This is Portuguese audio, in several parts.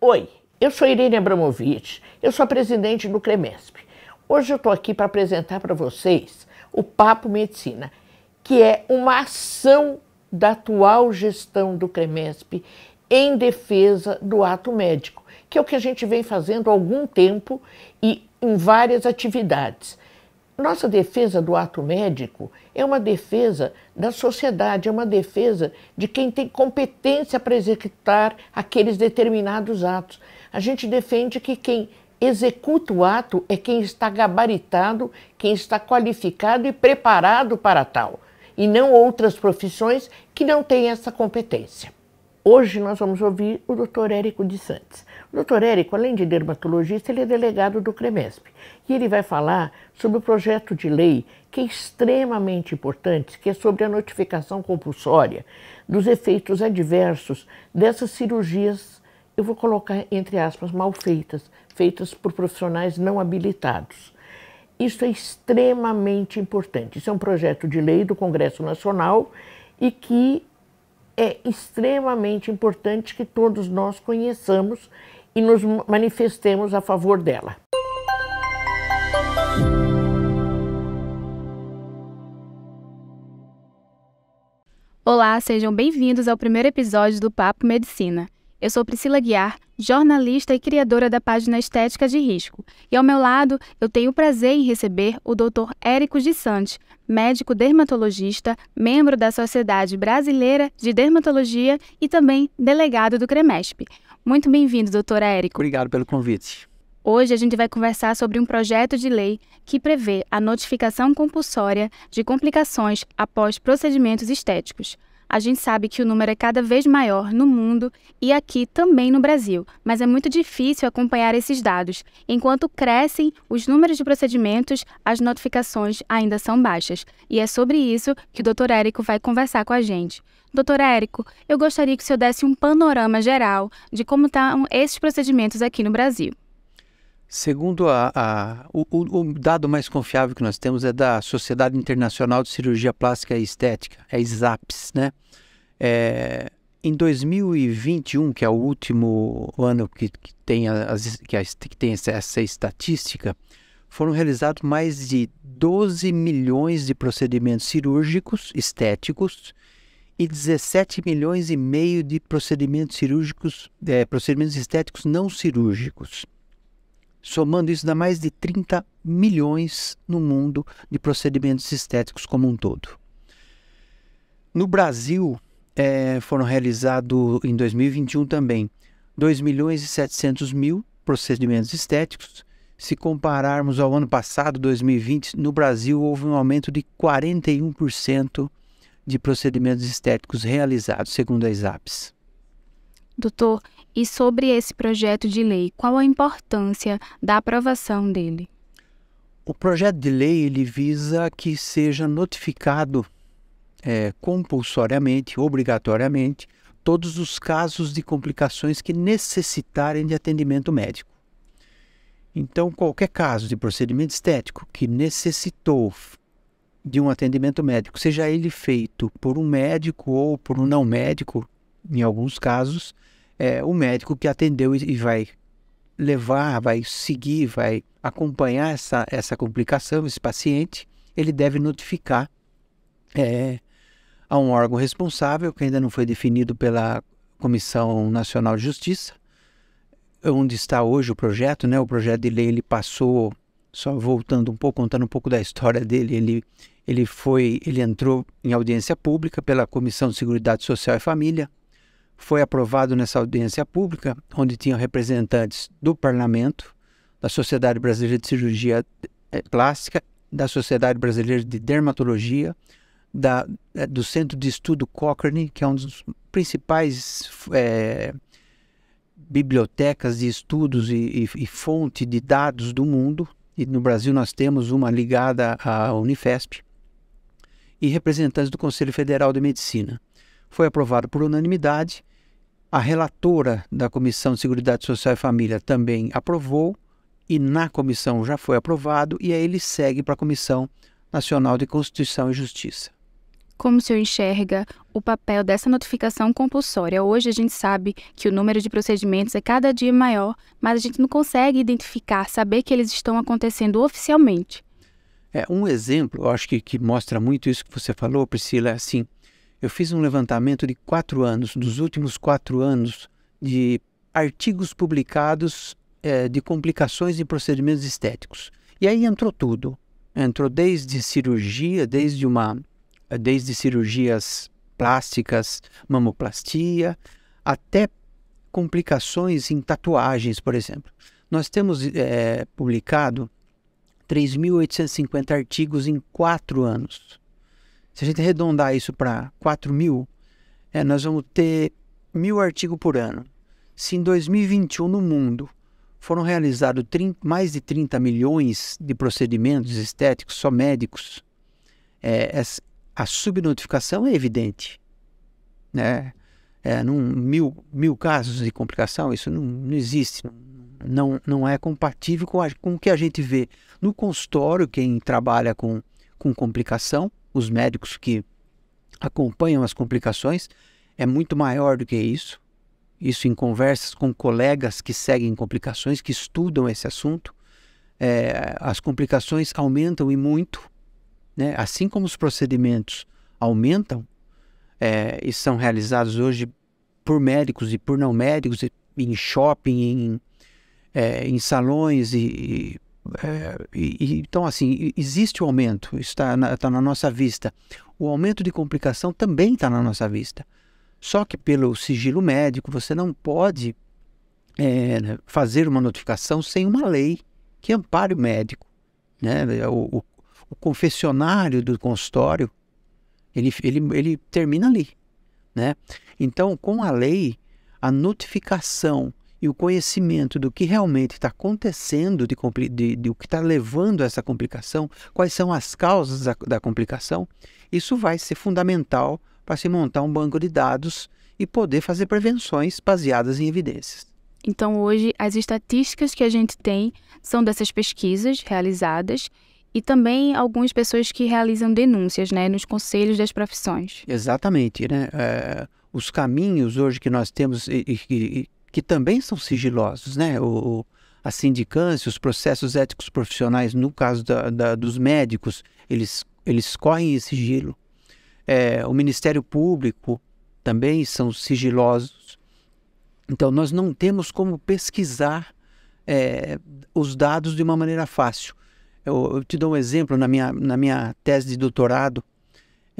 Oi, eu sou Irene Abramovic, eu sou a presidente do CREMESP. Hoje eu estou aqui para apresentar para vocês o Papo Medicina, que é uma ação da atual gestão do CREMESP em defesa do ato médico, que é o que a gente vem fazendo há algum tempo e em várias atividades. Nossa defesa do ato médico é uma defesa da sociedade, é uma defesa de quem tem competência para executar aqueles determinados atos. A gente defende que quem executa o ato é quem está gabaritado, quem está qualificado e preparado para tal, e não outras profissões que não têm essa competência. Hoje nós vamos ouvir o Dr. Érico de Santos. Dr. doutor Érico, além de dermatologista, ele é delegado do CREMESP. E ele vai falar sobre o projeto de lei que é extremamente importante, que é sobre a notificação compulsória dos efeitos adversos dessas cirurgias, eu vou colocar entre aspas, mal feitas, feitas por profissionais não habilitados. Isso é extremamente importante. Isso é um projeto de lei do Congresso Nacional e que é extremamente importante que todos nós conheçamos e nos manifestemos a favor dela. Olá, sejam bem-vindos ao primeiro episódio do Papo Medicina. Eu sou Priscila Guiar, jornalista e criadora da página Estética de Risco. E ao meu lado, eu tenho o prazer em receber o Dr. Érico de Santos, médico dermatologista, membro da Sociedade Brasileira de Dermatologia e também delegado do CREMESP. Muito bem-vindo, doutor Érico. Obrigado pelo convite. Hoje a gente vai conversar sobre um projeto de lei que prevê a notificação compulsória de complicações após procedimentos estéticos, a gente sabe que o número é cada vez maior no mundo e aqui também no Brasil, mas é muito difícil acompanhar esses dados. Enquanto crescem os números de procedimentos, as notificações ainda são baixas. E é sobre isso que o Dr. Érico vai conversar com a gente. Doutor Érico, eu gostaria que o senhor desse um panorama geral de como estão esses procedimentos aqui no Brasil. Segundo a, a, o, o, dado mais confiável que nós temos é da Sociedade Internacional de Cirurgia Plástica e Estética, é ISAPS, né? É, em 2021, que é o último ano que, que, tem, as, que, as, que tem essa, essa estatística, foram realizados mais de 12 milhões de procedimentos cirúrgicos estéticos e 17 milhões e meio de procedimentos cirúrgicos, é, procedimentos estéticos não cirúrgicos. Somando isso, dá mais de 30 milhões no mundo de procedimentos estéticos como um todo. No Brasil, é, foram realizados em 2021 também 2 milhões e 700 mil procedimentos estéticos. Se compararmos ao ano passado, 2020, no Brasil houve um aumento de 41% de procedimentos estéticos realizados, segundo a ISAPS. Doutor, e sobre esse projeto de lei, qual a importância da aprovação dele? O projeto de lei ele visa que seja notificado é, compulsoriamente, obrigatoriamente, todos os casos de complicações que necessitarem de atendimento médico. Então, qualquer caso de procedimento estético que necessitou de um atendimento médico, seja ele feito por um médico ou por um não médico, em alguns casos, é, o médico que atendeu e, vai levar, vai seguir, vai acompanhar essa, essa complicação, esse paciente, ele deve notificar é, a um órgão responsável, que ainda não foi definido pela Comissão Nacional de Justiça, onde está hoje o projeto, né? O projeto de lei ele passou, só voltando um pouco, contando um pouco da história dele, ele ele foi, ele entrou em audiência pública pela Comissão de Seguridade Social e Família, foi aprovado nessa audiência pública, onde tinham representantes do parlamento, da Sociedade Brasileira de Cirurgia eh, Plástica, da Sociedade Brasileira de Dermatologia, da, eh, do Centro de Estudo Cochrane, que é um dos principais é, bibliotecas de estudos e, e, e, fonte de dados do mundo. E no Brasil nós temos uma ligada à Unifesp e representantes do Conselho Federal de Medicina. Foi aprovado por unanimidade a relatora da Comissão de Seguridade Social e Família também aprovou e na comissão já foi aprovado e aí ele segue para a Comissão Nacional de Constituição e Justiça. Como o senhor enxerga o papel dessa notificação compulsória? Hoje a gente sabe que o número de procedimentos é cada dia maior, mas a gente não consegue identificar, saber que eles estão acontecendo oficialmente. É, um exemplo, eu acho que, que mostra muito isso que você falou, Priscila, é assim, eu fiz um levantamento de quatro anos, dos últimos quatro anos, de artigos publicados é, de complicações em procedimentos estéticos. E aí entrou tudo. Entrou desde cirurgia, desde uma, desde cirurgias plásticas, mamoplastia, até complicações em tatuagens, por exemplo. Nós temos é, publicado 3.850 artigos em quatro anos. Se a gente arredondar isso para 4 mil, é, nós vamos ter mil artigos por ano. Se em 2021 no mundo foram realizados 30, mais de 30 milhões de procedimentos estéticos, só médicos, é, a subnotificação é evidente. Né? É, num, mil, mil casos de complicação, isso não, não existe, não, não é compatível com, a, com o que a gente vê no consultório, quem trabalha com, com complicação, os médicos que acompanham as complicações, é muito maior do que isso. Isso em conversas com colegas que seguem complicações, que estudam esse assunto. É, as complicações aumentam e muito, né? assim como os procedimentos aumentam é, e são realizados hoje por médicos e por não médicos, em shopping, em, é, em salões e, e é, e, então, assim, existe o um aumento, está na, tá na nossa vista. O aumento de complicação também está na nossa vista. Só que pelo sigilo médico, você não pode é, fazer uma notificação sem uma lei que ampare o médico. Né? O, o, o confessionário do consultório, ele, ele, ele termina ali. Né? Então, com a lei, a notificação e o conhecimento do que realmente está acontecendo, de, de, de o que está levando a essa complicação, quais são as causas da, da complicação, isso vai ser fundamental para se montar um banco de dados e poder fazer prevenções baseadas em evidências. Então, hoje, as estatísticas que a gente tem são dessas pesquisas realizadas e também algumas pessoas que realizam denúncias né, nos conselhos das profissões. Exatamente. Né? É, os caminhos hoje que nós temos e, e, que também são sigilosos, né? O, a sindicância, os processos éticos profissionais, no caso da, da, dos médicos, eles, eles correm esse sigilo. É, o Ministério Público também são sigilosos. Então, nós não temos como pesquisar é, os dados de uma maneira fácil. Eu, eu te dou um exemplo na minha, na minha tese de doutorado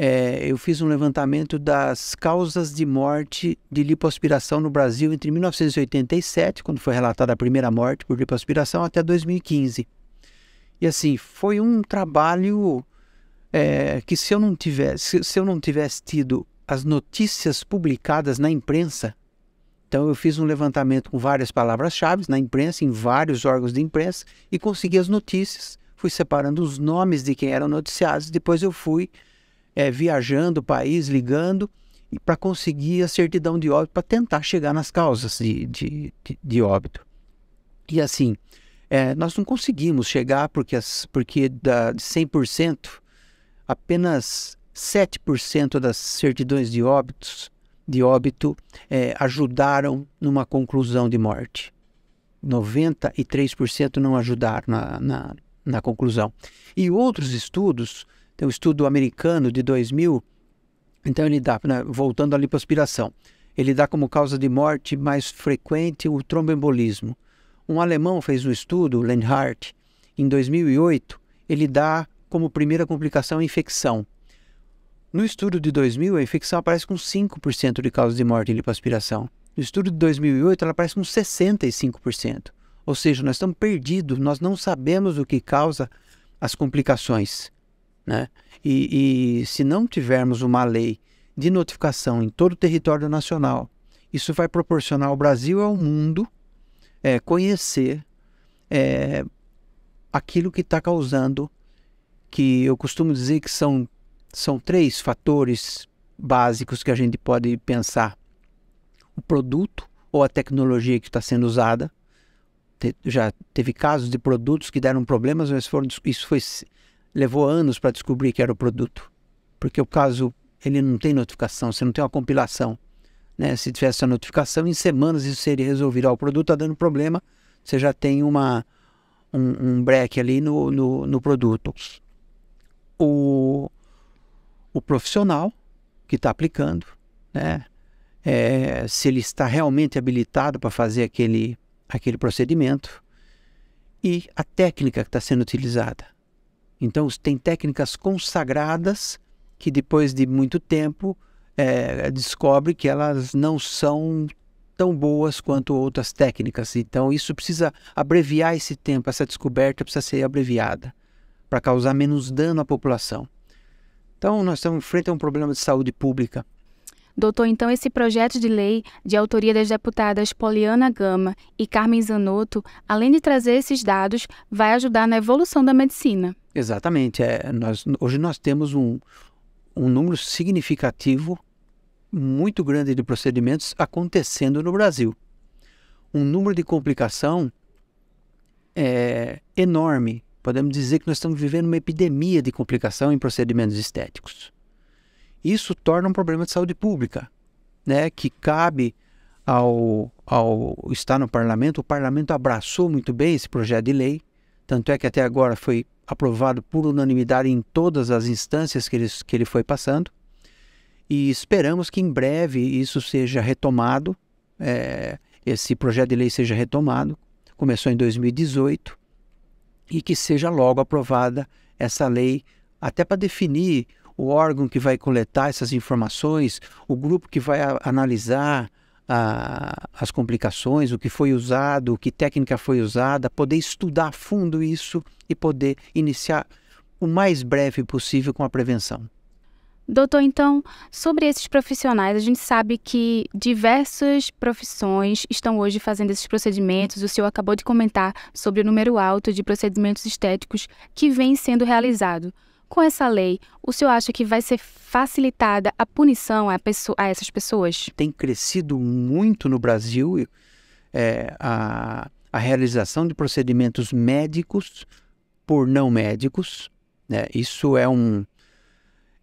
é, eu fiz um levantamento das causas de morte de lipoaspiração no Brasil entre 1987, quando foi relatada a primeira morte por lipoaspiração, até 2015. E assim, foi um trabalho é, que se eu não tivesse, se eu não tivesse tido as notícias publicadas na imprensa, então eu fiz um levantamento com várias palavras-chave na imprensa, em vários órgãos de imprensa e consegui as notícias. Fui separando os nomes de quem eram noticiados. Depois eu fui é, viajando o país, ligando, para conseguir a certidão de óbito, para tentar chegar nas causas de, de, de, óbito. E assim, é, nós não conseguimos chegar porque, as, porque da, de 100%, apenas 7% das certidões de óbitos de óbito é, ajudaram numa conclusão de morte. 93% não ajudaram na, na, na conclusão. E outros estudos tem um estudo americano de 2000, então ele dá, né, voltando à lipoaspiração, ele dá como causa de morte mais frequente o tromboembolismo. Um alemão fez um estudo, Lenhardt, em 2008, ele dá como primeira complicação a infecção. No estudo de 2000, a infecção aparece com 5% de causa de morte em lipoaspiração. No estudo de 2008, ela aparece com 65%. Ou seja, nós estamos perdidos, nós não sabemos o que causa as complicações. Né? E, e se não tivermos uma lei de notificação em todo o território nacional, isso vai proporcionar ao Brasil e ao mundo é, conhecer é, aquilo que está causando, que eu costumo dizer que são, são três fatores básicos que a gente pode pensar: o produto ou a tecnologia que está sendo usada. Te, já teve casos de produtos que deram problemas, mas foram, isso foi levou anos para descobrir que era o produto, porque o caso ele não tem notificação, você não tem uma compilação. Né? Se tivesse a notificação, em semanas isso seria resolvido. o produto está dando problema, você já tem uma, um, um break ali no, no, no produto. O, o profissional que está aplicando, né? É, se ele está realmente habilitado para fazer aquele, aquele procedimento e a técnica que está sendo utilizada. Então, tem técnicas consagradas que depois de muito tempo é, descobre que elas não são tão boas quanto outras técnicas. Então, isso precisa abreviar esse tempo, essa descoberta precisa ser abreviada para causar menos dano à população. Então, nós estamos em frente a um problema de saúde pública Dotou então esse projeto de lei, de autoria das deputadas Poliana Gama e Carmen Zanotto, além de trazer esses dados, vai ajudar na evolução da medicina. Exatamente. É, nós, hoje nós temos um, um número significativo, muito grande de procedimentos acontecendo no Brasil. Um número de complicação é, enorme. Podemos dizer que nós estamos vivendo uma epidemia de complicação em procedimentos estéticos. Isso torna um problema de saúde pública, né? que cabe ao, ao estar no parlamento. O parlamento abraçou muito bem esse projeto de lei, tanto é que até agora foi aprovado por unanimidade em todas as instâncias que ele, que ele foi passando. E esperamos que em breve isso seja retomado, é, esse projeto de lei seja retomado. Começou em 2018 e que seja logo aprovada essa lei, até para definir o órgão que vai coletar essas informações, o grupo que vai analisar a, as complicações, o que foi usado, que técnica foi usada, poder estudar a fundo isso e poder iniciar o mais breve possível com a prevenção. Doutor, então, sobre esses profissionais, a gente sabe que diversas profissões estão hoje fazendo esses procedimentos. O senhor acabou de comentar sobre o número alto de procedimentos estéticos que vem sendo realizado. Com essa lei, o senhor acha que vai ser facilitada a punição a, pessoa, a essas pessoas? Tem crescido muito no Brasil é, a, a, realização de procedimentos médicos por não médicos. Né? Isso é um,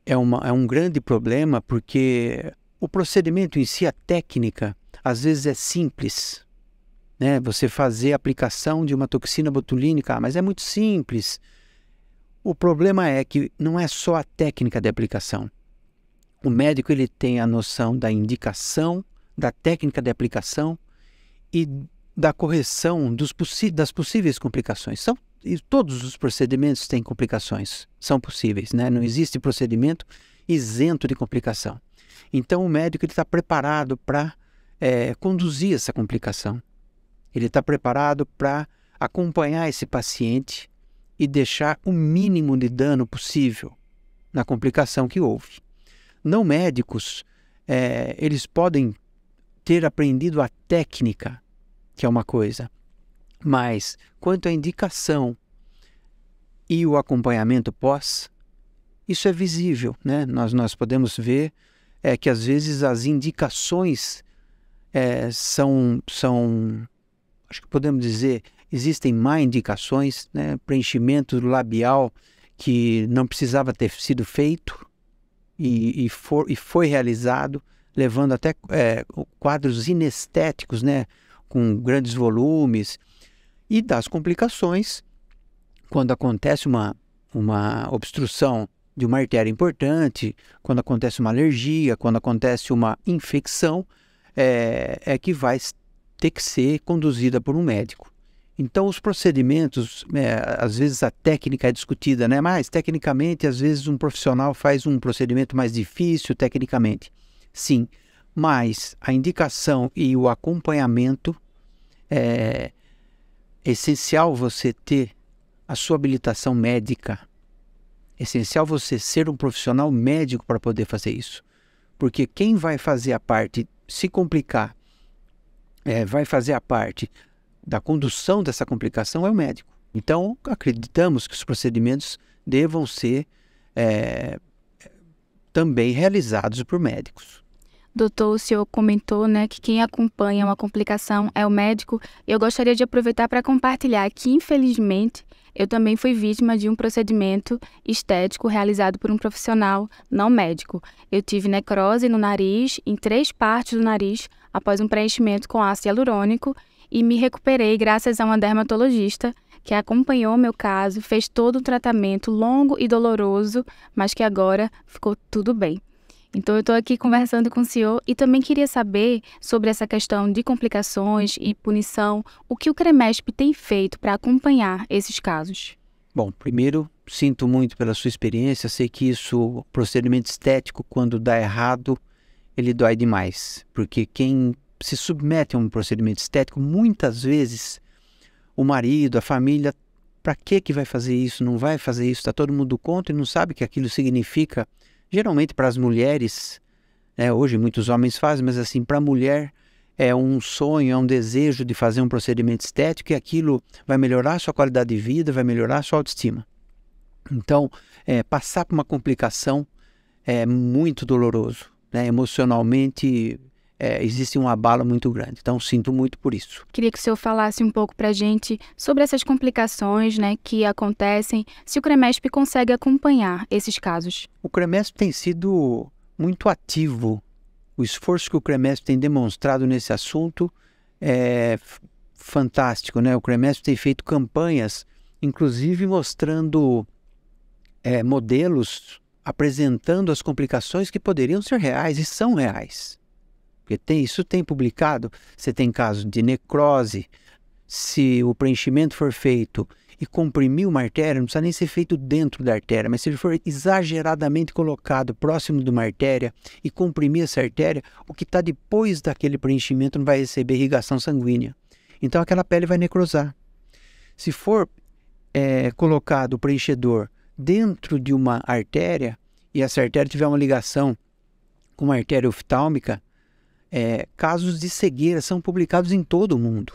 é, uma, é um grande problema porque o procedimento em si, a técnica, às vezes é simples. Né? Você fazer a aplicação de uma toxina botulínica, mas é muito simples o problema é que não é só a técnica de aplicação. O médico ele tem a noção da indicação, da técnica de aplicação e da correção das possíveis complicações. São, e todos os procedimentos têm complicações, são possíveis, né? não existe procedimento isento de complicação. Então o médico está preparado para é, conduzir essa complicação, ele está preparado para acompanhar esse paciente e deixar o mínimo de dano possível na complicação que houve. Não médicos, é, eles podem ter aprendido a técnica, que é uma coisa, mas quanto à indicação e o acompanhamento pós, isso é visível, né? Nós, nós podemos ver é, que às vezes as indicações é, são, são, acho que podemos dizer, existem má indicações, né? preenchimento labial que não precisava ter sido feito e, e, for, e foi realizado, levando até é, quadros inestéticos, né? com grandes volumes, e das complicações quando acontece uma, uma obstrução de uma artéria importante, quando acontece uma alergia, quando acontece uma infecção, é, é que vai ter que ser conduzida por um médico. Então, os procedimentos, é, às vezes a técnica é discutida, né? mas tecnicamente, às vezes um profissional faz um procedimento mais difícil tecnicamente. Sim, mas a indicação e o acompanhamento é, é, essencial você ter a sua habilitação médica. É essencial você ser um profissional médico para poder fazer isso. Porque quem vai fazer a parte se complicar, é, vai fazer a parte da condução dessa complicação é o médico. Então, acreditamos que os procedimentos devam ser é, também realizados por médicos. Doutor, o senhor comentou né, que quem acompanha uma complicação é o médico. Eu gostaria de aproveitar para compartilhar que, infelizmente, eu também fui vítima de um procedimento estético realizado por um profissional não médico. Eu tive necrose no nariz, em três partes do nariz, após um preenchimento com ácido hialurônico e me recuperei graças a uma dermatologista que acompanhou meu caso, fez todo o tratamento longo e doloroso, mas que agora ficou tudo bem. Então eu estou aqui conversando com o senhor e também queria saber sobre essa questão de complicações e punição, o que o CREMESP tem feito para acompanhar esses casos? Bom, primeiro, sinto muito pela sua experiência, sei que isso, procedimento estético, quando dá errado, ele dói demais, porque quem se submetem a um procedimento estético, muitas vezes o marido, a família, para que que vai fazer isso? Não vai fazer isso? Está todo mundo contra e não sabe o que aquilo significa. Geralmente para as mulheres, né, hoje muitos homens fazem, mas assim para a mulher é um sonho, é um desejo de fazer um procedimento estético e aquilo vai melhorar a sua qualidade de vida, vai melhorar a sua autoestima. Então, é, passar por uma complicação é muito doloroso, né? emocionalmente é, existe um abalo muito grande. Então, sinto muito por isso. Queria que o senhor falasse um pouco para a gente sobre essas complicações né, que acontecem, se o CREMESP consegue acompanhar esses casos. O CREMESP tem sido muito ativo. O esforço que o CREMESP tem demonstrado nesse assunto é fantástico. Né? O CREMESP tem feito campanhas, inclusive mostrando é, modelos apresentando as complicações que poderiam ser reais e são reais. Porque tem, isso tem publicado. Você tem casos de necrose. Se o preenchimento for feito e comprimir uma artéria, não precisa nem ser feito dentro da artéria, mas se ele for exageradamente colocado próximo de uma artéria e comprimir essa artéria, o que está depois daquele preenchimento não vai receber irrigação sanguínea. Então aquela pele vai necrosar. Se for é, colocado o preenchedor dentro de uma artéria e essa artéria tiver uma ligação com uma artéria oftálmica, é, casos de cegueira são publicados em todo o mundo.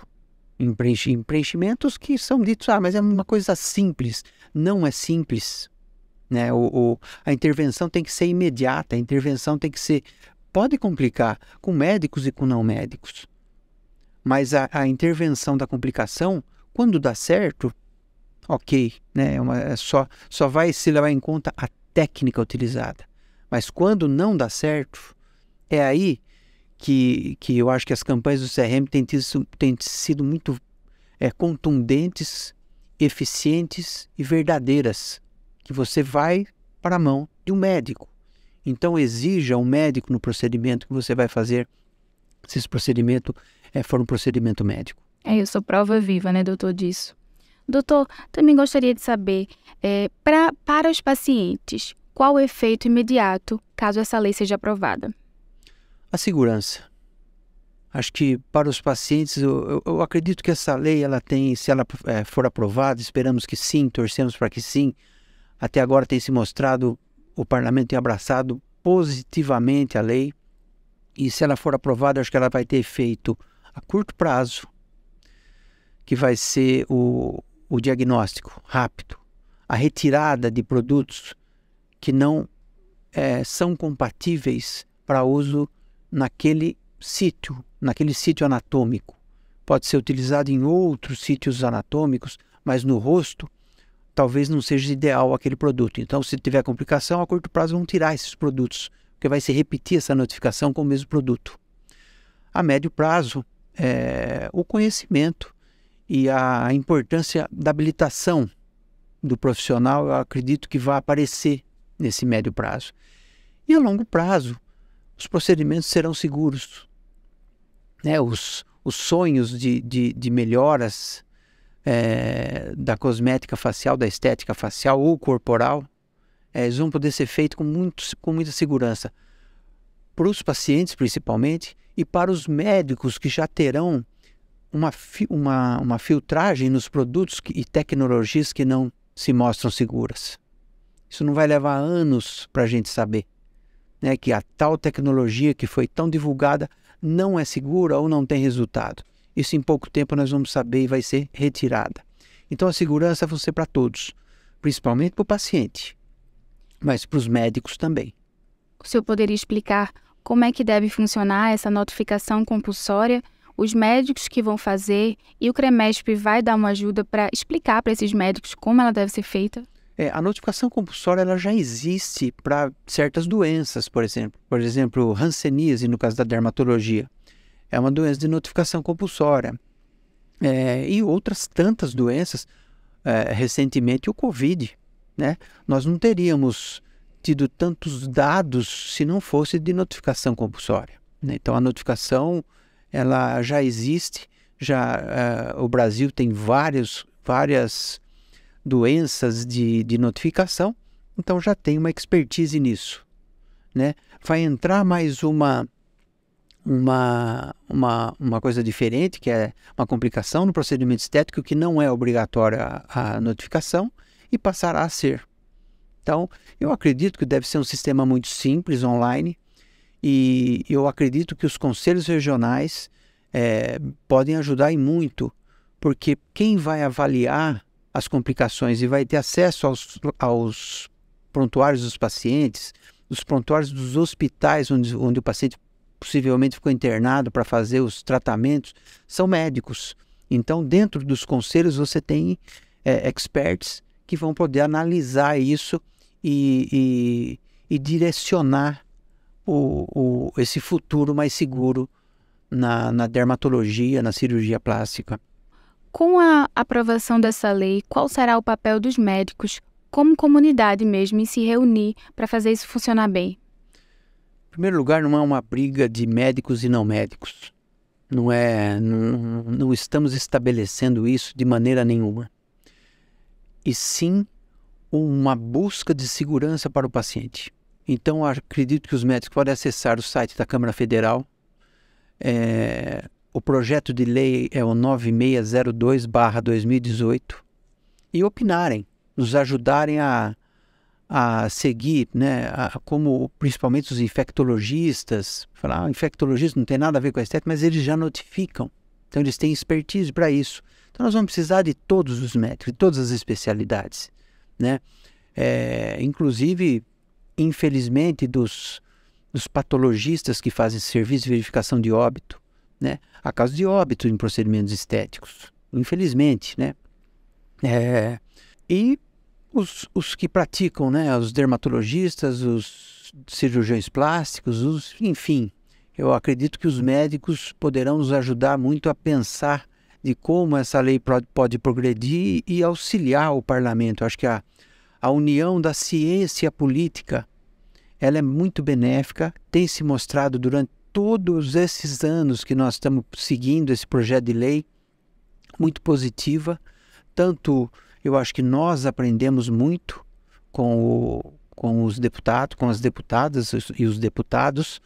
Em preenchimentos que são ditos, ah, mas é uma coisa simples. Não é simples. Né? O, o, a intervenção tem que ser imediata, a intervenção tem que ser. Pode complicar com médicos e com não médicos. Mas a, a intervenção da complicação, quando dá certo, ok, né? É uma, é só, só vai se levar em conta a técnica utilizada. Mas quando não dá certo, é aí que, que eu acho que as campanhas do CRM têm, tido, têm sido muito é, contundentes, eficientes e verdadeiras, que você vai para a mão de um médico. Então exija um médico no procedimento que você vai fazer, se esse procedimento é, for um procedimento médico. É, eu sou prova viva, né, doutor, disso. Doutor, também gostaria de saber, é, pra, para os pacientes, qual o efeito imediato caso essa lei seja aprovada? A segurança. Acho que para os pacientes, eu, eu, acredito que essa lei ela tem, se ela é, for aprovada, esperamos que sim, torcemos para que sim. Até agora tem se mostrado, o parlamento tem abraçado positivamente a lei. E se ela for aprovada, acho que ela vai ter efeito a curto prazo, que vai ser o, o diagnóstico rápido, a retirada de produtos que não é, são compatíveis para uso naquele sítio, naquele sítio anatômico. Pode ser utilizado em outros sítios anatômicos, mas no rosto talvez não seja ideal aquele produto. Então, se tiver complicação, a curto prazo vão tirar esses produtos, porque vai se repetir essa notificação com o mesmo produto. A médio prazo, é, o conhecimento e a importância da habilitação do profissional, eu acredito que vai aparecer nesse médio prazo. E a longo prazo, os procedimentos serão seguros. Né? Os, os sonhos de, de, de melhoras é, da cosmética facial, da estética facial ou corporal, é, eles vão poder ser feitos com, muito, com muita segurança. Para os pacientes, principalmente, e para os médicos que já terão uma, uma, uma filtragem nos produtos que, e tecnologias que não se mostram seguras. Isso não vai levar anos para a gente saber né, que a tal tecnologia que foi tão divulgada não é segura ou não tem resultado. Isso em pouco tempo nós vamos saber e vai ser retirada. Então a segurança vai ser para todos, principalmente para o paciente, mas para os médicos também. O senhor poderia explicar como é que deve funcionar essa notificação compulsória, os médicos que vão fazer e o CREMESP vai dar uma ajuda para explicar para esses médicos como ela deve ser feita? É, a notificação compulsória ela já existe para certas doenças, por exemplo. Por exemplo, hanseníase, no caso da dermatologia. É uma doença de notificação compulsória. É, e outras tantas doenças, é, recentemente o Covid. Né? Nós não teríamos tido tantos dados se não fosse de notificação compulsória. Né? Então, a notificação ela já existe, já uh, o Brasil tem vários, várias doenças de, de notificação, então já tem uma expertise nisso. Né? Vai entrar mais uma, uma, uma, uma coisa diferente, que é uma complicação no procedimento estético, que não é obrigatória a notificação, e passará a ser. Então, eu acredito que deve ser um sistema muito simples online, e eu acredito que os conselhos regionais é, podem ajudar e muito, porque quem vai avaliar as complicações e vai ter acesso aos, aos prontuários dos pacientes, os prontuários dos hospitais onde, onde o paciente possivelmente ficou internado para fazer os tratamentos, são médicos. Então, dentro dos conselhos, você tem é, experts que vão poder analisar isso e, e, e direcionar o, o, esse futuro mais seguro na, na dermatologia, na cirurgia plástica. Com a aprovação dessa lei, qual será o papel dos médicos, como comunidade mesmo, em se reunir para fazer isso funcionar bem? Em primeiro lugar, não é uma briga de médicos e não médicos. Não é, não, não estamos estabelecendo isso de maneira nenhuma. E sim uma busca de segurança para o paciente. Então, acredito que os médicos podem acessar o site da Câmara Federal, é, o projeto de lei é o 9602-2018 e opinarem, nos ajudarem a, a seguir, né, a, como principalmente os infectologistas, falar, ah, infectologista não tem nada a ver com a estética, mas eles já notificam. Então eles têm expertise para isso. Então nós vamos precisar de todos os médicos, de todas as especialidades, né? É, inclusive, infelizmente, dos, dos patologistas que fazem serviço de verificação de óbito, né? Há casos de óbito em procedimentos estéticos, infelizmente, né? É, e os, os, que praticam, né? Os dermatologistas, os cirurgiões plásticos, os, enfim, eu acredito que os médicos poderão nos ajudar muito a pensar de como essa lei pode progredir e auxiliar o parlamento. Eu acho que a, a união da ciência e a política ela é muito benéfica, tem se mostrado durante todos esses anos que nós estamos seguindo esse projeto de lei, muito positiva. Tanto eu acho que nós aprendemos muito com, o, com os deputados, com as deputadas e os deputados,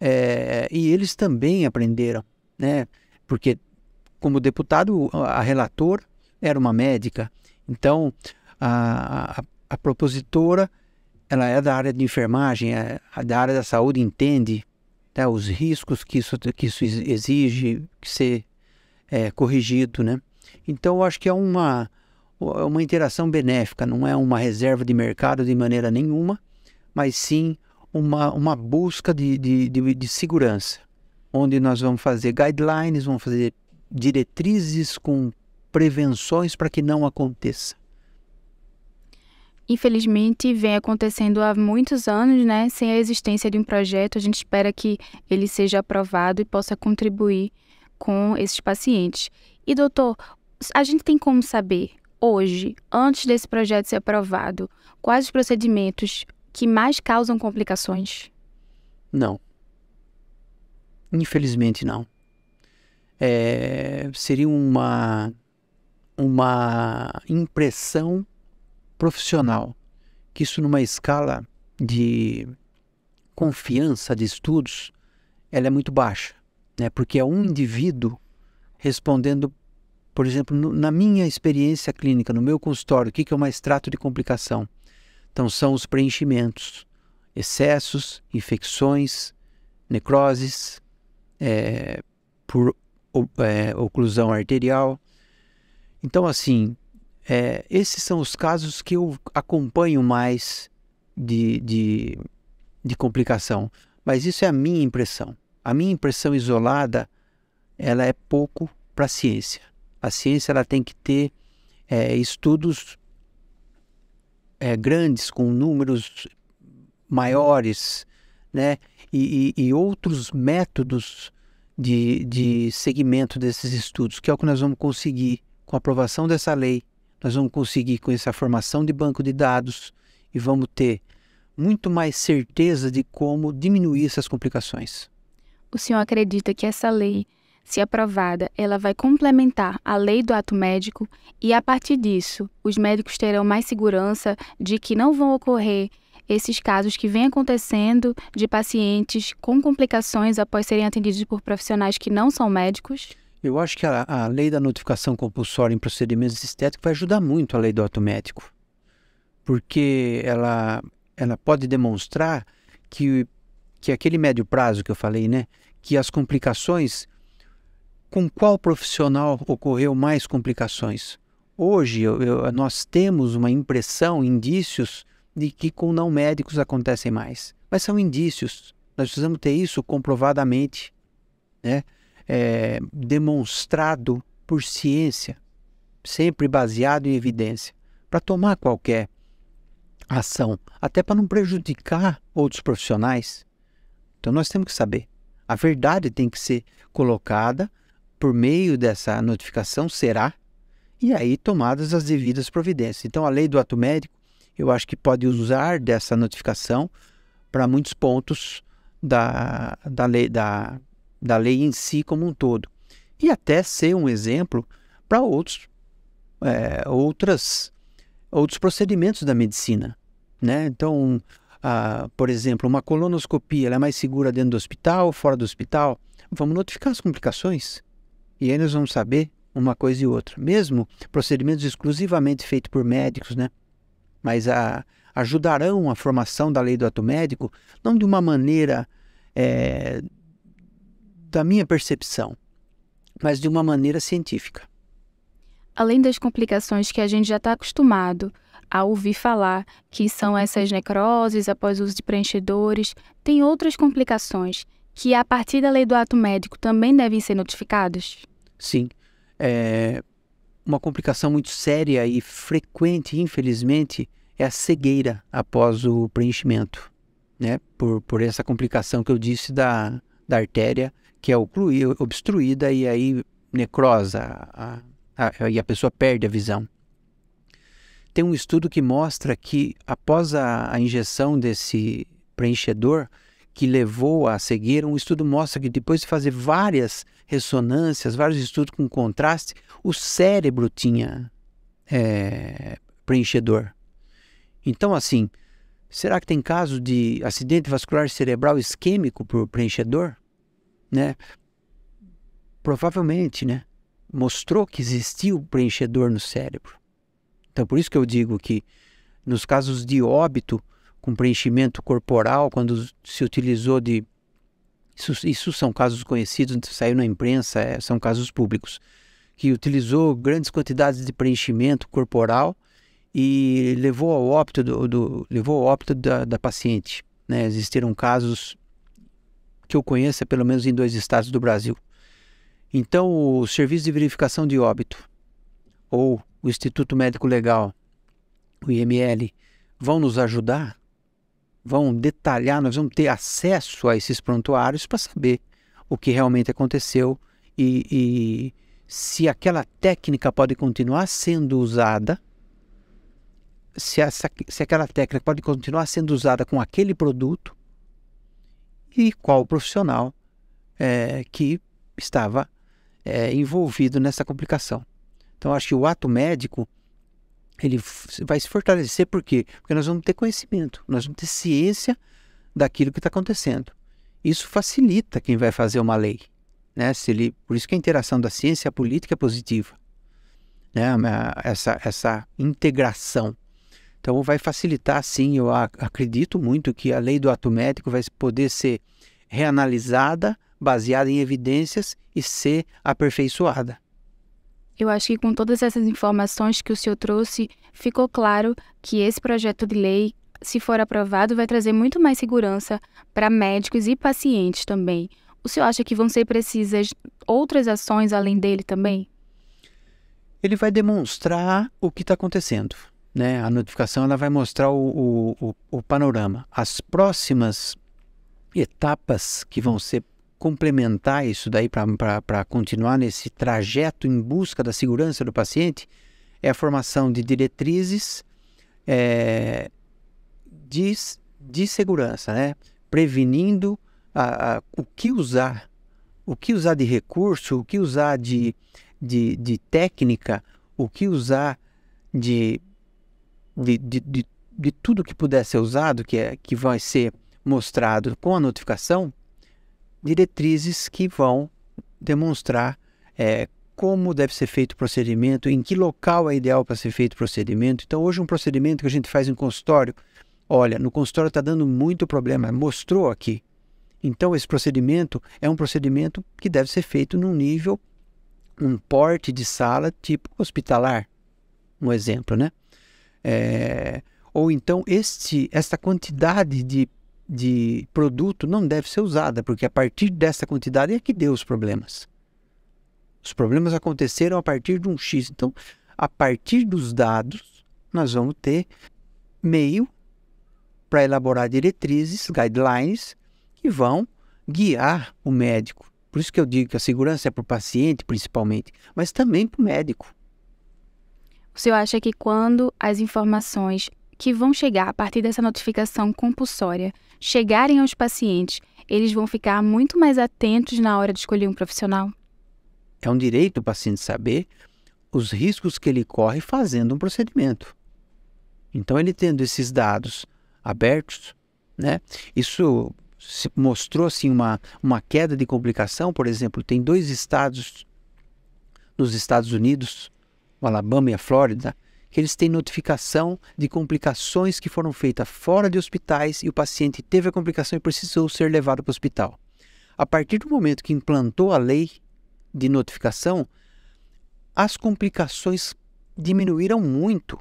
é, e eles também aprenderam, né? Porque, como deputado, a relatora era uma médica, então a, a, a propositora ela é da área de enfermagem, é, da área da saúde, entende tá? os riscos que isso, que isso exige ser é, corrigido. Né? Então, eu acho que é uma, é uma interação benéfica, não é uma reserva de mercado de maneira nenhuma, mas sim uma, uma busca de, de, de, de segurança, onde nós vamos fazer guidelines, vamos fazer diretrizes com prevenções para que não aconteça infelizmente vem acontecendo há muitos anos, né, sem a existência de um projeto. A gente espera que ele seja aprovado e possa contribuir com esses pacientes. E doutor, a gente tem como saber hoje, antes desse projeto ser aprovado, quais os procedimentos que mais causam complicações? Não. Infelizmente não. É, seria uma uma impressão profissional, que isso numa escala de confiança de estudos, ela é muito baixa, né? Porque é um indivíduo respondendo, por exemplo, no, na minha experiência clínica, no meu consultório, o que, que eu mais trato de complicação? Então são os preenchimentos, excessos, infecções, necroses, é, por é, oclusão arterial. Então assim, é, esses são os casos que eu acompanho mais de, de, de complicação. Mas isso é a minha impressão. A minha impressão isolada, ela é pouco para a ciência. A ciência ela tem que ter é, estudos é, grandes, com números maiores, né? E, e, e, outros métodos de, de seguimento desses estudos, que é o que nós vamos conseguir com a aprovação dessa lei nós vamos conseguir com essa formação de banco de dados e vamos ter muito mais certeza de como diminuir essas complicações. O senhor acredita que essa lei, se aprovada, ela vai complementar a lei do ato médico e a partir disso, os médicos terão mais segurança de que não vão ocorrer esses casos que vêm acontecendo de pacientes com complicações após serem atendidos por profissionais que não são médicos? Eu acho que a, a lei da notificação compulsória em procedimentos estéticos vai ajudar muito a lei do automédico, porque ela, ela pode demonstrar que, que aquele médio prazo que eu falei, né, que as complicações, com qual profissional ocorreu mais complicações? Hoje eu, eu, nós temos uma impressão, indícios de que com não médicos acontecem mais, mas são indícios. Nós precisamos ter isso comprovadamente, né? é, demonstrado por ciência, sempre baseado em evidência, para tomar qualquer ação, até para não prejudicar outros profissionais. Então nós temos que saber. A verdade tem que ser colocada por meio dessa notificação, será, e aí tomadas as devidas providências. Então a lei do ato médico, eu acho que pode usar dessa notificação para muitos pontos da, da lei da da lei em si como um todo. E até ser um exemplo para outros, é, outras, outros procedimentos da medicina. Né? Então, por exemplo, uma colonoscopia ela é mais segura dentro do hospital, fora do hospital? Vamos notificar as complicações. E aí nós vamos saber uma coisa e outra. Mesmo procedimentos exclusivamente feitos por médicos, né? mas a, ajudarão a formação da lei do ato médico, não de uma maneira é, da minha percepção, mas de uma maneira científica. Além das complicações que a gente já está acostumado a ouvir falar, que são essas necroses após o uso de preenchedores, tem outras complicações que, a partir da lei do ato médico, também devem ser notificadas? Sim. É... Uma complicação muito séria e frequente, infelizmente, é a cegueira após o preenchimento, né? Por, por essa complicação que eu disse da, da artéria que é obstruída e aí necrosa a, a, e a pessoa perde a visão. Tem um estudo que mostra que após a, a injeção desse preenchedor que levou à cegueira, um estudo mostra que depois de fazer várias ressonâncias, vários estudos com contraste, o cérebro tinha é, preenchedor. Então, assim, será que tem caso de acidente vascular cerebral isquêmico por preenchedor? né? Provavelmente, né? Mostrou que existia o preenchedor no cérebro. Então, por isso que eu digo que nos casos de óbito com preenchimento corporal, quando se utilizou de isso, isso são casos conhecidos, saiu na imprensa, é, são casos públicos, que utilizou grandes quantidades de preenchimento corporal e levou ao óbito do, do levou ao óbito da, da paciente. Né? Existiram casos que eu conheça, pelo menos em dois estados do Brasil. Então, o Serviço de Verificação de Óbito ou o Instituto Médico Legal, o IML, vão nos ajudar, vão detalhar, nós vamos ter acesso a esses prontuários para saber o que realmente aconteceu e, e se aquela técnica pode continuar sendo usada se, essa, se aquela técnica pode continuar sendo usada com aquele produto e qual profissional é, que estava é, envolvido nessa complicação. Então, acho que o ato médico ele vai se fortalecer, por quê? Porque nós vamos ter conhecimento, nós vamos ter ciência daquilo que está acontecendo. Isso facilita quem vai fazer uma lei. Né? Se ele, por isso que a interação da ciência e a política é positiva. Né? Essa, essa integração então vai facilitar sim, eu acredito muito que a lei do ato médico vai poder ser reanalisada, baseada em evidências e ser aperfeiçoada. Eu acho que com todas essas informações que o senhor trouxe, ficou claro que esse projeto de lei, se for aprovado, vai trazer muito mais segurança para médicos e pacientes também. O senhor acha que vão ser precisas outras ações além dele também? Ele vai demonstrar o que está acontecendo né? A notificação ela vai mostrar o, o, o, o panorama. As próximas etapas que vão ser complementar isso daí para continuar nesse trajeto em busca da segurança do paciente é a formação de diretrizes é, de, de segurança, né? prevenindo a, a, o que usar, o que usar de recurso, o que usar de, de, de técnica, o que usar de de, de, de, de tudo que puder ser usado, que, é, que vai ser mostrado com a notificação, diretrizes que vão demonstrar é, como deve ser feito o procedimento, em que local é ideal para ser feito o procedimento. Então, hoje, um procedimento que a gente faz em consultório, olha, no consultório está dando muito problema, mostrou aqui. Então, esse procedimento é um procedimento que deve ser feito num nível, um porte de sala tipo hospitalar, um exemplo, né? É, ou então este, esta quantidade de, de produto não deve ser usada, porque a partir dessa quantidade é que deu os problemas. Os problemas aconteceram a partir de um X. Então, a partir dos dados, nós vamos ter meio para elaborar diretrizes, guidelines, que vão guiar o médico. Por isso que eu digo que a segurança é para o paciente, principalmente, mas também para o médico. O senhor acha que quando as informações que vão chegar a partir dessa notificação compulsória chegarem aos pacientes, eles vão ficar muito mais atentos na hora de escolher um profissional? É um direito do paciente saber os riscos que ele corre fazendo um procedimento. Então, ele tendo esses dados abertos, né? Isso mostrou assim uma, uma queda de complicação, por exemplo, tem dois estados nos Estados Unidos Alabama e a Flórida, que eles têm notificação de complicações que foram feitas fora de hospitais e o paciente teve a complicação e precisou ser levado para o hospital. A partir do momento que implantou a lei de notificação, as complicações diminuíram muito.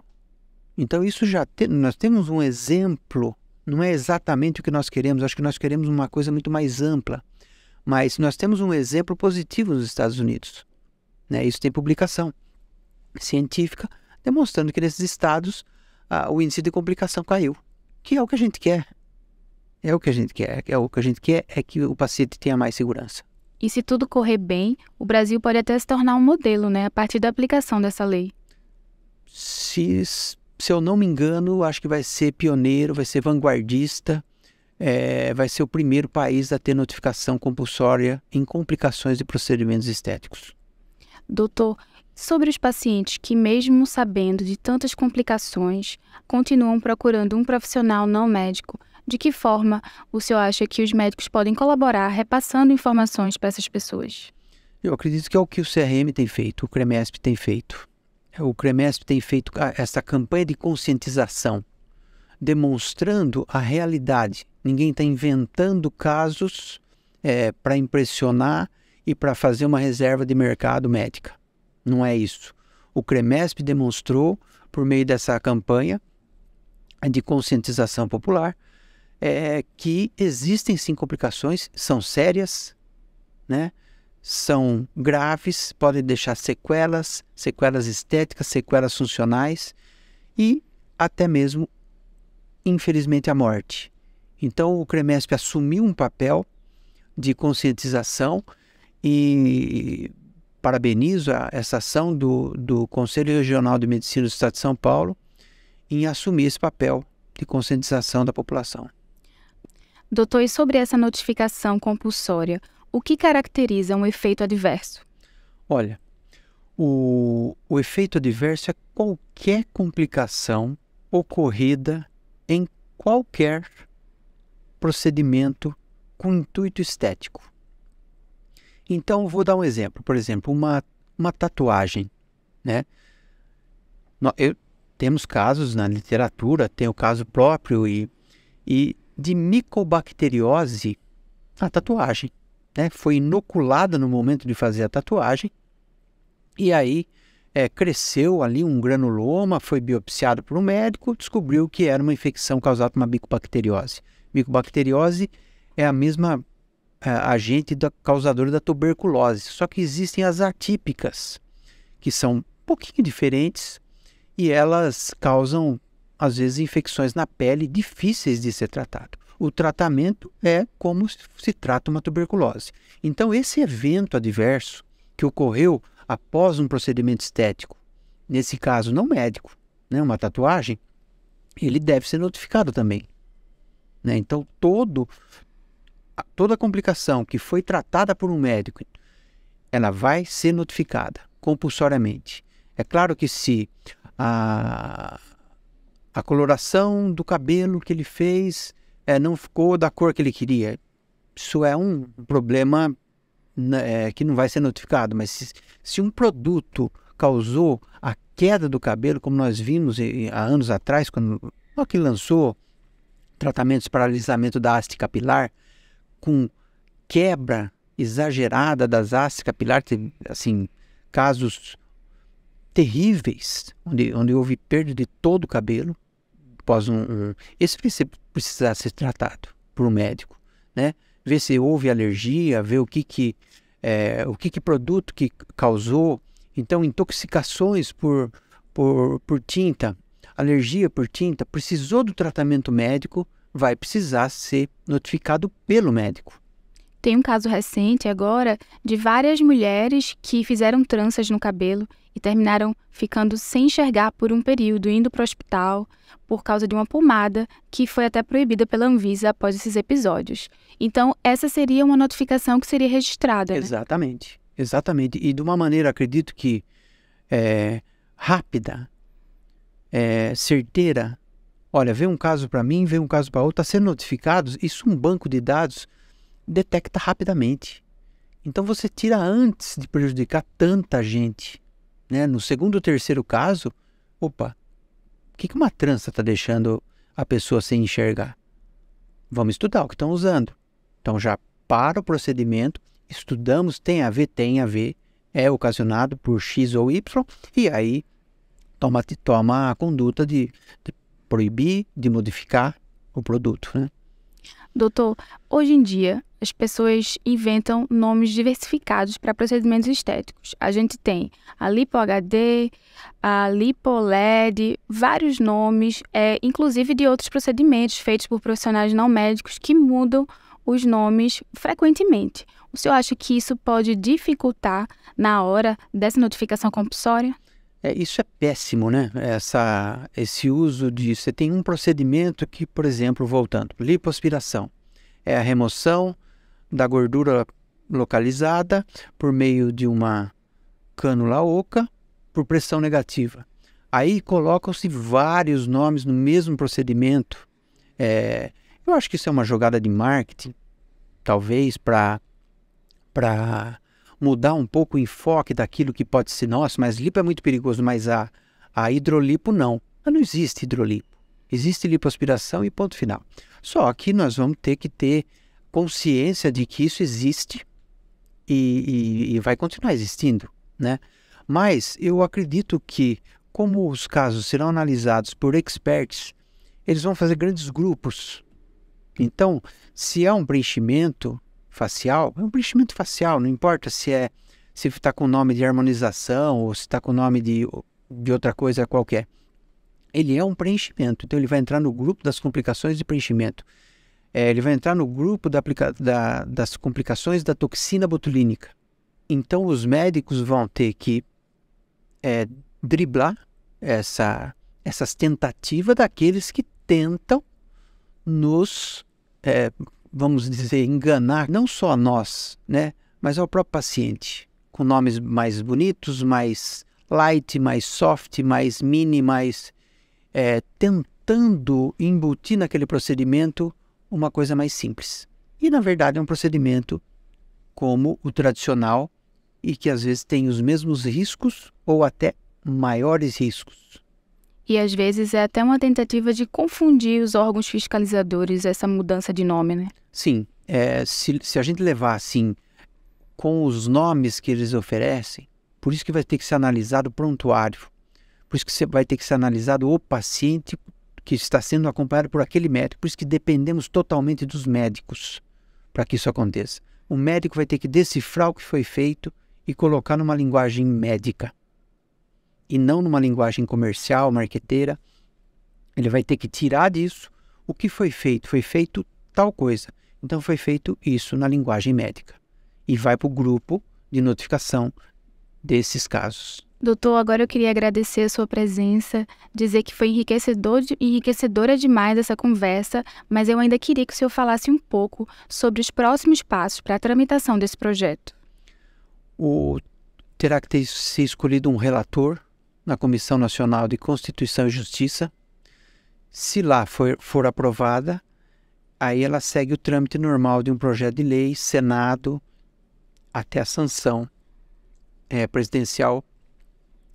Então isso já te, nós temos um exemplo, não é exatamente o que nós queremos, acho que nós queremos uma coisa muito mais ampla. Mas nós temos um exemplo positivo nos Estados Unidos. Né? Isso tem publicação científica demonstrando que nesses estados ah, o índice de complicação caiu, que é o que a gente quer. É o que a gente quer. É o que a gente quer é que o paciente tenha mais segurança. E se tudo correr bem, o Brasil pode até se tornar um modelo, né, a partir da aplicação dessa lei. Se, se eu não me engano, acho que vai ser pioneiro, vai ser vanguardista, é, vai ser o primeiro país a ter notificação compulsória em complicações de procedimentos estéticos. Doutor, sobre os pacientes que, mesmo sabendo de tantas complicações, continuam procurando um profissional não médico, de que forma o senhor acha que os médicos podem colaborar repassando informações para essas pessoas? Eu acredito que é o que o CRM tem feito, o CREMESP tem feito. É, o CREMESP tem feito essa campanha de conscientização, demonstrando a realidade. Ninguém está inventando casos é, para impressionar e para fazer uma reserva de mercado médica. Não é isso. O CREMESP demonstrou, por meio dessa campanha de conscientização popular, é, que existem sim complicações, são sérias, né? são graves, podem deixar sequelas, sequelas estéticas, sequelas funcionais e até mesmo, infelizmente, a morte. Então, o CREMESP assumiu um papel de conscientização e parabenizo a, essa ação do, do Conselho Regional de Medicina do Estado de São Paulo em assumir esse papel de conscientização da população. Doutor, e sobre essa notificação compulsória, o que caracteriza um efeito adverso? Olha, o, o efeito adverso é qualquer complicação ocorrida em qualquer procedimento com intuito estético. Então, vou dar um exemplo. Por exemplo, uma, uma tatuagem. Né? Eu, temos casos na literatura, tem o caso próprio e, e de micobacteriose na tatuagem. Né? Foi inoculada no momento de fazer a tatuagem e aí é, cresceu ali um granuloma, foi biopsiado por um médico, descobriu que era uma infecção causada por uma micobacteriose. Micobacteriose é a mesma é, agente da, causador da tuberculose. Só que existem as atípicas, que são um pouquinho diferentes e elas causam, às vezes, infecções na pele difíceis de ser tratado. O tratamento é como se trata uma tuberculose. Então, esse evento adverso que ocorreu após um procedimento estético, nesse caso não médico, né, uma tatuagem, ele deve ser notificado também. Né? Então, todo, toda complicação que foi tratada por um médico, ela vai ser notificada compulsoriamente. É claro que se a, a coloração do cabelo que ele fez é, não ficou da cor que ele queria, isso é um problema né, é, que não vai ser notificado, mas se, se um produto causou a queda do cabelo, como nós vimos há anos atrás, quando que lançou tratamentos para alisamento da haste capilar, com quebra exagerada das hastes capilares, assim, casos terríveis, onde, onde houve perda de todo o cabelo após um, um esse precisa ser tratado por um médico, né? Ver se houve alergia, ver o que que é, o que que produto que causou, então intoxicações por por, por tinta, alergia por tinta, precisou do tratamento médico vai precisar ser notificado pelo médico. Tem um caso recente agora de várias mulheres que fizeram tranças no cabelo e terminaram ficando sem enxergar por um período, indo para o hospital por causa de uma pomada que foi até proibida pela Anvisa após esses episódios. Então, essa seria uma notificação que seria registrada. Né? Exatamente, exatamente. E de uma maneira, acredito que é, rápida, é, certeira, Olha, vem um caso para mim, vem um caso para outro, está sendo notificados. Isso um banco de dados detecta rapidamente. Então você tira antes de prejudicar tanta gente. Né? No segundo ou terceiro caso, opa, o que, que uma trança está deixando a pessoa sem enxergar? Vamos estudar o que estão usando. Então já para o procedimento, estudamos, tem a ver, tem a ver, é ocasionado por X ou Y, e aí toma, toma a conduta de, de proibir de modificar o produto. Né? Doutor, hoje em dia as pessoas inventam nomes diversificados para procedimentos estéticos. A gente tem a lipo-HD, a lipo-LED, vários nomes, é, inclusive de outros procedimentos feitos por profissionais não médicos que mudam os nomes frequentemente. O senhor acha que isso pode dificultar na hora dessa notificação compulsória? É, isso é péssimo, né? Essa, esse uso de. Você tem um procedimento que, por exemplo, voltando, lipoaspiração é a remoção da gordura localizada por meio de uma cânula oca por pressão negativa. Aí colocam-se vários nomes no mesmo procedimento. É, eu acho que isso é uma jogada de marketing, talvez para mudar um pouco o enfoque daquilo que pode ser nosso, mas lipo é muito perigoso, mas a, a hidrolipo não. Mas não existe hidrolipo. Existe lipoaspiração e ponto final. Só que nós vamos ter que ter consciência de que isso existe e, e, e vai continuar existindo, né? Mas eu acredito que, como os casos serão analisados por experts, eles vão fazer grandes grupos. Então, se há um preenchimento, facial, é um preenchimento facial, não importa se é se está com o nome de harmonização ou se está com o nome de, de outra coisa qualquer. Ele é um preenchimento, então ele vai entrar no grupo das complicações de preenchimento. É, ele vai entrar no grupo da, da, das complicações da toxina botulínica. Então os médicos vão ter que é, driblar essa, essas tentativas daqueles que tentam nos é, vamos dizer, enganar não só a nós, né, mas ao próprio paciente, com nomes mais bonitos, mais light, mais soft, mais mini, mais é, tentando embutir naquele procedimento uma coisa mais simples. E na verdade é um procedimento como o tradicional e que às vezes tem os mesmos riscos ou até maiores riscos. E às vezes é até uma tentativa de confundir os órgãos fiscalizadores, essa mudança de nome, né? Sim. É, se, se a gente levar assim com os nomes que eles oferecem, por isso que vai ter que ser analisado o prontuário, por isso que você vai ter que ser analisado o paciente que está sendo acompanhado por aquele médico, por isso que dependemos totalmente dos médicos para que isso aconteça. O médico vai ter que decifrar o que foi feito e colocar numa linguagem médica e não numa linguagem comercial, marqueteira, ele vai ter que tirar disso o que foi feito. Foi feito tal coisa. Então foi feito isso na linguagem médica. E vai para o grupo de notificação desses casos. Doutor, agora eu queria agradecer a sua presença, dizer que foi enriquecedor, enriquecedora demais essa conversa, mas eu ainda queria que o senhor falasse um pouco sobre os próximos passos para a tramitação desse projeto. O, terá que ter, ser escolhido um relator na Comissão Nacional de Constituição e Justiça. Se lá for, for aprovada, aí ela segue o trâmite normal de um projeto de lei, Senado, até a sanção é, presidencial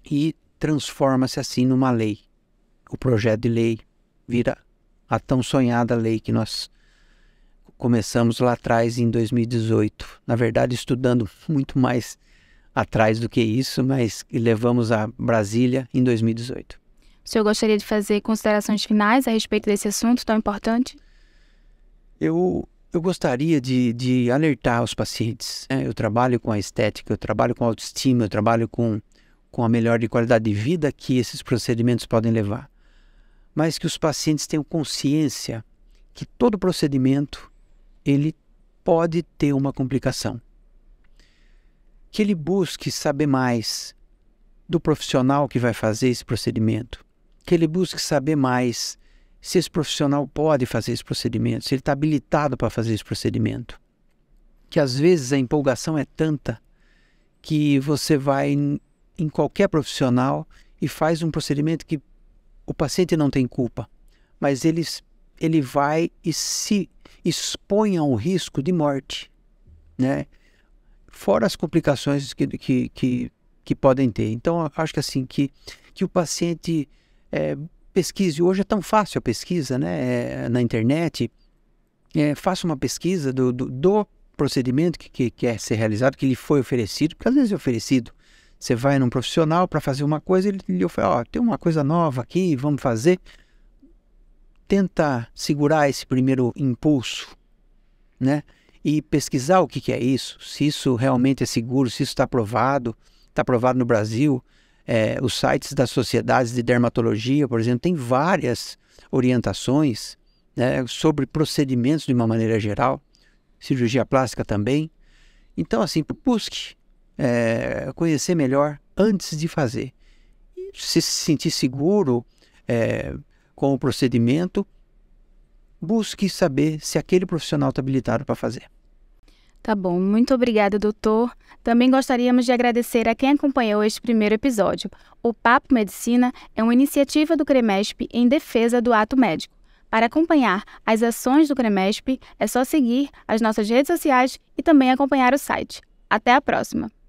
e transforma-se assim numa lei. O projeto de lei vira a tão sonhada lei que nós começamos lá atrás em 2018. Na verdade, estudando muito mais atrás do que isso, mas levamos a Brasília em 2018. O senhor gostaria de fazer considerações finais a respeito desse assunto tão importante? Eu, eu gostaria de, de alertar os pacientes. Né? Eu trabalho com a estética, eu trabalho com a autoestima, eu trabalho com, com a melhor de qualidade de vida que esses procedimentos podem levar. Mas que os pacientes tenham consciência que todo procedimento ele pode ter uma complicação que ele busque saber mais do profissional que vai fazer esse procedimento, que ele busque saber mais se esse profissional pode fazer esse procedimento, se ele está habilitado para fazer esse procedimento. Que às vezes a empolgação é tanta que você vai em, qualquer profissional e faz um procedimento que o paciente não tem culpa, mas ele, ele vai e se expõe a um risco de morte, né? fora as complicações que, que, que, que podem ter. Então, acho que assim, que, que o paciente é, pesquise. Hoje é tão fácil a pesquisa né? É, na internet. É, faça uma pesquisa do, do, do procedimento que, que quer é ser realizado, que lhe foi oferecido, porque às vezes é oferecido. Você vai num profissional para fazer uma coisa, ele lhe oferece, ó, oh, tem uma coisa nova aqui, vamos fazer. Tenta segurar esse primeiro impulso, né? e pesquisar o que, que é isso, se isso realmente é seguro, se isso está aprovado, está aprovado no Brasil. É, os sites das sociedades de dermatologia, por exemplo, tem várias orientações né, sobre procedimentos de uma maneira geral, cirurgia plástica também. Então, assim, busque é, conhecer melhor antes de fazer. E se sentir seguro é, com o procedimento, busque saber se aquele profissional está habilitado para fazer. Tá bom, muito obrigada, doutor. Também gostaríamos de agradecer a quem acompanhou este primeiro episódio. O Papo Medicina é uma iniciativa do CREMESP em defesa do ato médico. Para acompanhar as ações do CREMESP, é só seguir as nossas redes sociais e também acompanhar o site. Até a próxima!